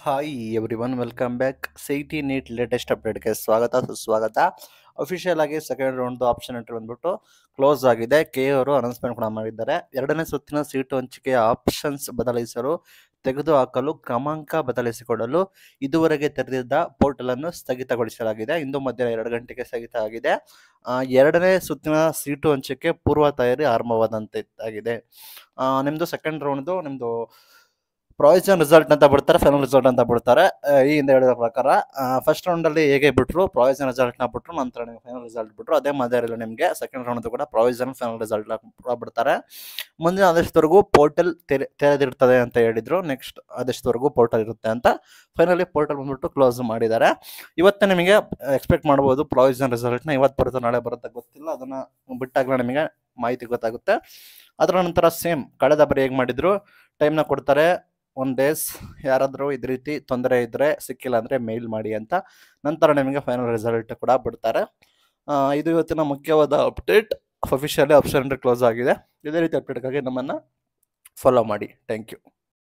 hi everyone welcome back C T NEET latest ಅಪ್ಡೇಟ್ಗೆ ಸ್ವಾಗತ ಸುಸ್ವಾಗತ ಅಫಿಷಿಯಲ್ ಆಗಿ ಸೆಕೆಂಡ್ ರೌಂಡ್ ಆಪ್ಷನ್ ಎಂಟ್ರಿ ಬಂದ್ಬಿಟ್ಟು ಕ್ಲೋಸ್ ಆಗಿದೆ ಕೆ ಅವರು ಅನೌನ್ಸ್ಮೆಂಟ್ ಕೂಡ ಮಾಡಿದ್ದಾರೆ ಎರಡನೇ ಸುತ್ತಿನ ಸೀಟು ಹಂಚಿಕೆಯ ಆಪ್ಷನ್ಸ್ ಬದಲಾಯಿಸಲು ತೆಗೆದುಹಾಕಲು ಕ್ರಮಾಂಕ ಬದಲಿಸಿಕೊಡಲು ಇದುವರೆಗೆ ತೆರೆದಿದ್ದ ಪೋರ್ಟಲ್ ಅನ್ನು ಸ್ಥಗಿತಗೊಳಿಸಲಾಗಿದೆ ಇಂದು ಮಧ್ಯಾಹ್ನ ಎರಡು ಗಂಟೆಗೆ ಸ್ಥಗಿತ ಆಗಿದೆ ಎರಡನೇ ಸುತ್ತಿನ ಸೀಟು ಹಂಚಿಕೆ ಪೂರ್ವ ತಯಾರಿ ಆರಂಭವಾದಂತೆ ಆಗಿದೆ ನಿಮ್ಮದು ಸೆಕೆಂಡ್ ರೌಂಡ್ದು ನಿಮ್ಮದು ಪ್ರಾವಿಷನ್ ರಿಸಲ್ಟ್ ಅಂತ ಬಿಡ್ತಾರೆ ಫೈನಲ್ ರಿಸಲ್ಟ್ ಅಂತ ಬಿಡ್ತಾರೆ ಈ ಹಿಂದೆ ಹೇಳಿದ ಪ್ರಕಾರ ಫಸ್ಟ್ ರೌಂಡಲ್ಲಿ ಹೇಗೆ ಬಿಟ್ಟರು ಪ್ರಾವಿಷನ್ ರಿಸಲ್ಟ್ನ ಬಿಟ್ಟರು ನಂತರ ನಿಮಗೆ ಫೈನಲ್ ರಿಸಲ್ಟ್ ಬಿಟ್ಟರು ಅದೇ ಮಾದರಿಯಲ್ಲಿ ನಿಮಗೆ ಸೆಕೆಂಡ್ ರೌಂಡ್ ಕೂಡ ಪ್ರಾವಿಷನ್ ಫೈನಲ್ ರಿಸಲ್ಟ್ನ ಬಿಡ್ತಾರೆ ಮುಂದಿನ ಆದೇಶದವರೆಗೂ ಪೋರ್ಟಲ್ ತೆರೆ ತೆರೆದಿರ್ತದೆ ಅಂತ ಹೇಳಿದರು ನೆಕ್ಸ್ಟ್ ಆದೇಶದವರೆಗೂ ಪೋರ್ಟಲ್ ಇರುತ್ತೆ ಅಂತ ಫೈನಲಿ ಪೋರ್ಟಲ್ ಬಂದ್ಬಿಟ್ಟು ಕ್ಲೋಸ್ ಮಾಡಿದ್ದಾರೆ ಇವತ್ತೇ ನಿಮಗೆ ಎಕ್ಸ್ಪೆಕ್ಟ್ ಮಾಡ್ಬೋದು ಪ್ರಾವಿಷನ್ ರಿಸಲ್ಟ್ನ ಇವತ್ತು ಬರುತ್ತೆ ನಾಳೆ ಬರುತ್ತೆ ಗೊತ್ತಿಲ್ಲ ಅದನ್ನು ಬಿಟ್ಟಾಗಲೇ ನಿಮಗೆ ಮಾಹಿತಿ ಗೊತ್ತಾಗುತ್ತೆ ಅದರ ನಂತರ ಸೇಮ್ ಕಳೆದ ಬಾರಿ ಹೇಗೆ ಮಾಡಿದ್ರು ಟೈಮ್ನ ಕೊಡ್ತಾರೆ ಒನ್ ಡೇಸ್ ಯಾರಾದರೂ ಇದೇ ರೀತಿ ತೊಂದರೆ ಇದ್ದರೆ ಸಿಕ್ಕಿಲ್ಲ ಅಂದರೆ ಮೇಲ್ ಮಾಡಿ ಅಂತ ನಂತರ ನಿಮಗೆ ಫೈನಲ್ ರಿಸಲ್ಟ್ ಕೂಡ ಬಿಡ್ತಾರೆ ಇದು ಇವತ್ತಿನ ಮುಖ್ಯವಾದ ಅಪ್ಡೇಟ್ ಅಫಿಷಿಯಲಿ ಆಪ್ಷನ್ ಕ್ಲೋಸ್ ಆಗಿದೆ ಇದೇ ರೀತಿ ಅಪ್ಡೇಟ್ಗಾಗಿ ನಮ್ಮನ್ನು ಫಾಲೋ ಮಾಡಿ ಥ್ಯಾಂಕ್ ಯು